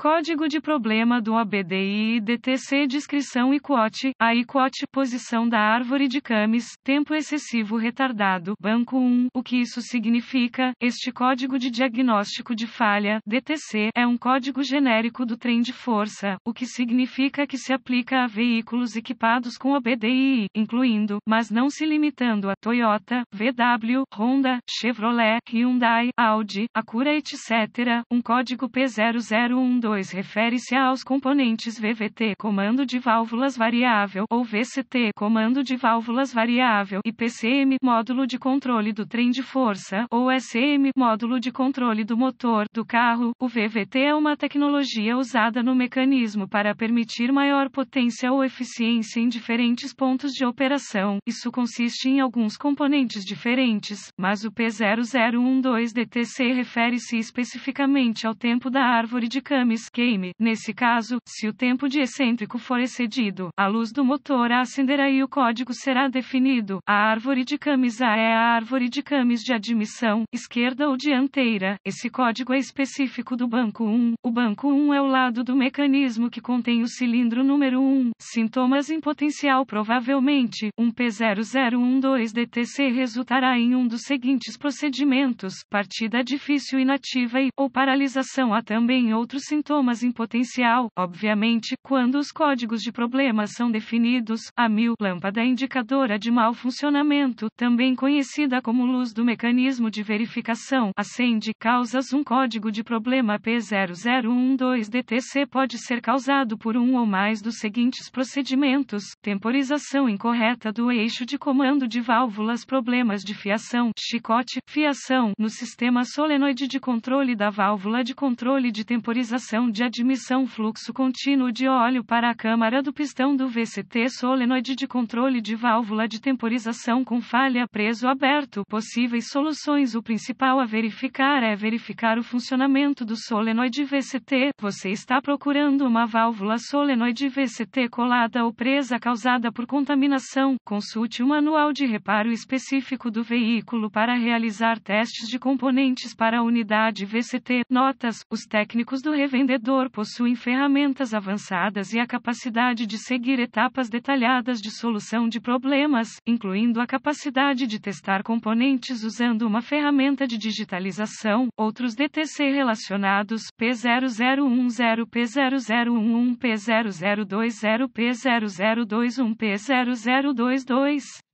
Código de problema do ABDI DTC Descrição e quote, a IQOT, posição da árvore de camis, tempo excessivo retardado, banco 1, o que isso significa? Este código de diagnóstico de falha, DTC, é um código genérico do trem de força, o que significa que se aplica a veículos equipados com ABDI, incluindo, mas não se limitando a Toyota, VW, Honda, Chevrolet, Hyundai, Audi, Acura etc., um código P0012 2 refere-se aos componentes VVT, comando de válvulas variável, ou VCT, comando de válvulas variável, e PCM, módulo de controle do trem de força, ou SM, módulo de controle do motor do carro. O VVT é uma tecnologia usada no mecanismo para permitir maior potência ou eficiência em diferentes pontos de operação. Isso consiste em alguns componentes diferentes, mas o P0012 DTC refere-se especificamente ao tempo da árvore de câmbio esquema. Nesse caso, se o tempo de excêntrico for excedido, a luz do motor acenderá e o código será definido. A árvore de camis A é a árvore de camis de admissão, esquerda ou dianteira. Esse código é específico do banco 1. O banco 1 é o lado do mecanismo que contém o cilindro número 1. Sintomas em potencial provavelmente, um p 0012 dtc resultará em um dos seguintes procedimentos: partida difícil inativa e ou paralisação há também outros sintomas sintomas em potencial, obviamente, quando os códigos de problemas são definidos, a mil lâmpada indicadora de mau funcionamento, também conhecida como luz do mecanismo de verificação, acende causas um código de problema P0012DTC pode ser causado por um ou mais dos seguintes procedimentos: temporização incorreta do eixo de comando de válvulas, problemas de fiação, chicote, fiação no sistema solenoide de controle da válvula de controle de temporização de admissão fluxo contínuo de óleo para a câmara do pistão do VCT solenoide de controle de válvula de temporização com falha preso aberto. Possíveis soluções O principal a verificar é verificar o funcionamento do solenoide VCT. Você está procurando uma válvula solenoide VCT colada ou presa causada por contaminação. Consulte o um manual de reparo específico do veículo para realizar testes de componentes para a unidade VCT. Notas: os técnicos do revendedor empreendedor possuem ferramentas avançadas e a capacidade de seguir etapas detalhadas de solução de problemas, incluindo a capacidade de testar componentes usando uma ferramenta de digitalização, outros DTC relacionados P0010, P0011, P0020, P0021, P0022.